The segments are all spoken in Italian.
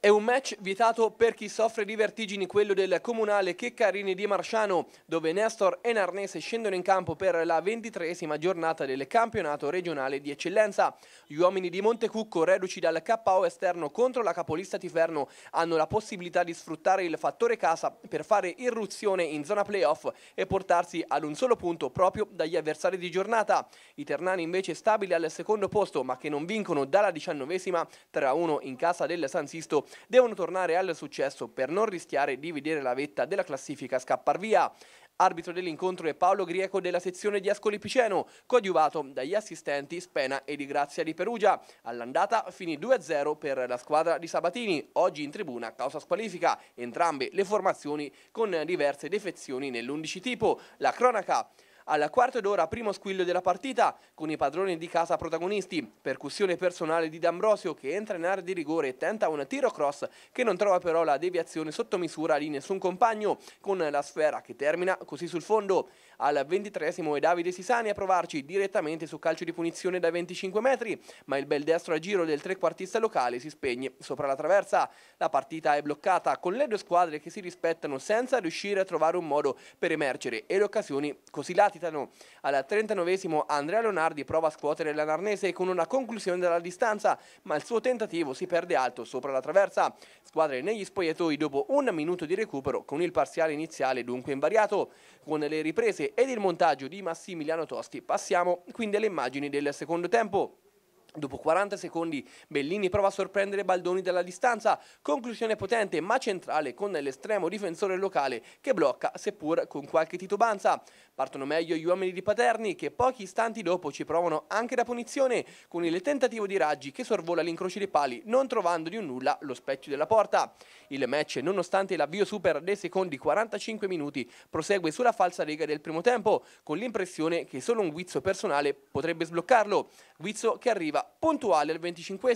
È un match vietato per chi soffre di vertigini, quello del comunale Checcarini di Marciano, dove Nestor e Narnese scendono in campo per la ventitreesima giornata del campionato regionale di eccellenza. Gli uomini di Montecucco, reduci dal KO esterno contro la capolista Tiferno, hanno la possibilità di sfruttare il fattore casa per fare irruzione in zona playoff e portarsi ad un solo punto proprio dagli avversari di giornata. I Ternani invece stabili al secondo posto, ma che non vincono dalla diciannovesima 3-1 in casa del San Sisto devono tornare al successo per non rischiare di vedere la vetta della classifica scappar via. Arbitro dell'incontro è Paolo Grieco della sezione di Ascoli Piceno, coadiuvato dagli assistenti Spena e Di Grazia di Perugia. All'andata finì 2-0 per la squadra di Sabatini, oggi in tribuna causa squalifica, entrambe le formazioni con diverse defezioni nell'undici tipo. La cronaca al quarto d'ora primo squillo della partita con i padroni di casa protagonisti. Percussione personale di D'Ambrosio che entra in area di rigore e tenta un tiro cross che non trova però la deviazione sotto misura di nessun compagno con la sfera che termina così sul fondo. Al ventitresimo è Davide Sisani a provarci direttamente su calcio di punizione da 25 metri ma il bel destro a giro del trequartista locale si spegne sopra la traversa. La partita è bloccata con le due squadre che si rispettano senza riuscire a trovare un modo per emergere e le occasioni così latite capitano. Al 39 Andrea Leonardi prova a scuotere la Narnese con una conclusione dalla distanza, ma il suo tentativo si perde alto sopra la traversa. Squadre negli spogliatoi dopo un minuto di recupero con il parziale iniziale dunque invariato. Con le riprese ed il montaggio di Massimiliano Tosti passiamo quindi alle immagini del secondo tempo. Dopo 40 secondi Bellini prova a sorprendere Baldoni dalla distanza, conclusione potente ma centrale con l'estremo difensore locale che blocca seppur con qualche titubanza. Partono meglio gli uomini di Paterni che pochi istanti dopo ci provano anche da punizione con il tentativo di Raggi che sorvola l'incrocio dei pali non trovando di un nulla lo specchio della porta. Il match nonostante l'avvio super dei secondi 45 minuti prosegue sulla falsa riga del primo tempo con l'impressione che solo un guizzo personale potrebbe sbloccarlo. Guizzo che arriva arriva puntuale al 25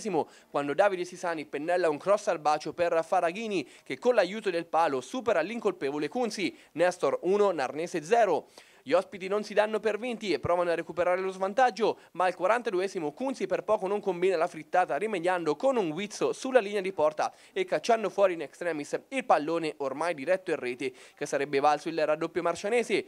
quando Davide Sisani pennella un cross al bacio per Faraghini che con l'aiuto del palo supera l'incolpevole Cunzi, Nestor 1, Narnese 0. Gli ospiti non si danno per vinti e provano a recuperare lo svantaggio, ma al 42esimo Kunzi per poco non combina la frittata rimediando con un guizzo sulla linea di porta e cacciando fuori in extremis il pallone ormai diretto in rete che sarebbe valso il raddoppio marcianese.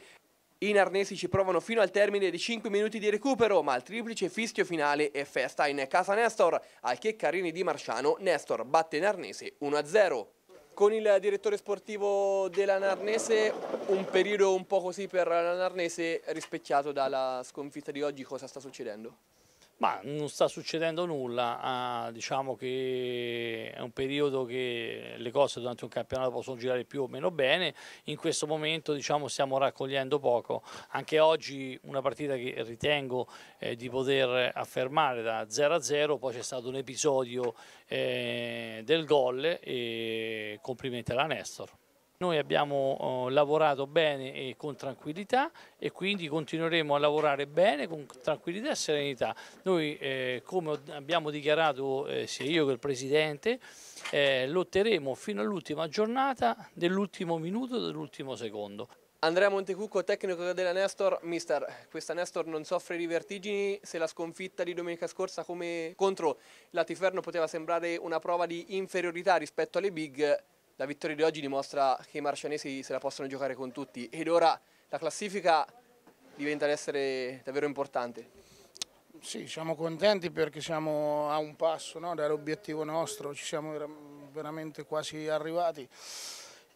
I narnesi ci provano fino al termine di 5 minuti di recupero, ma al triplice fischio finale è festa in casa Nestor, al che Carini di Marciano Nestor batte Narnese 1-0. Con il direttore sportivo della Narnese, un periodo un po' così per la Narnese rispecchiato dalla sconfitta di oggi, cosa sta succedendo? Ma non sta succedendo nulla, ah, diciamo che è un periodo che le cose durante un campionato possono girare più o meno bene, in questo momento diciamo, stiamo raccogliendo poco, anche oggi una partita che ritengo eh, di poter affermare da 0 a 0, poi c'è stato un episodio eh, del gol e complimenti alla Nestor. Noi abbiamo oh, lavorato bene e con tranquillità e quindi continueremo a lavorare bene con tranquillità e serenità. Noi, eh, come abbiamo dichiarato eh, sia io che il Presidente, eh, lotteremo fino all'ultima giornata, dell'ultimo minuto, dell'ultimo secondo. Andrea Montecucco, tecnico della Nestor, mister, questa Nestor non soffre di vertigini, se la sconfitta di domenica scorsa come contro la Tiferno poteva sembrare una prova di inferiorità rispetto alle big, la vittoria di oggi dimostra che i marcianesi se la possono giocare con tutti ed ora la classifica diventa di essere davvero importante. Sì, siamo contenti perché siamo a un passo no, dall'obiettivo nostro, ci siamo veramente quasi arrivati.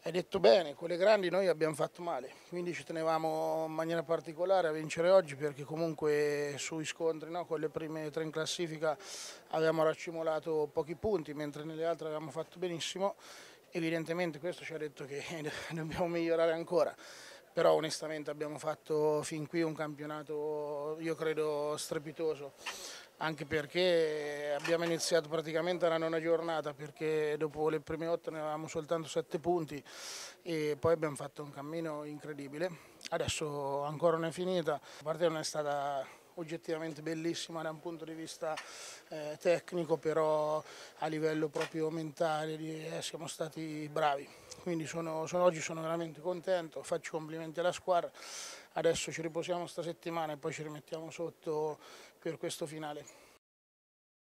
Hai detto bene, con le grandi noi abbiamo fatto male, quindi ci tenevamo in maniera particolare a vincere oggi perché comunque sui scontri no, con le prime tre in classifica avevamo raccimolato pochi punti, mentre nelle altre avevamo fatto benissimo Evidentemente questo ci ha detto che dobbiamo migliorare ancora, però onestamente abbiamo fatto fin qui un campionato io credo strepitoso, anche perché abbiamo iniziato praticamente alla nona giornata, perché dopo le prime otto ne avevamo soltanto sette punti e poi abbiamo fatto un cammino incredibile. Adesso ancora non è finita, la partita non è stata oggettivamente bellissima da un punto di vista eh, tecnico, però a livello proprio mentale eh, siamo stati bravi. Quindi sono, sono, oggi sono veramente contento, faccio complimenti alla squadra, adesso ci riposiamo sta settimana e poi ci rimettiamo sotto per questo finale.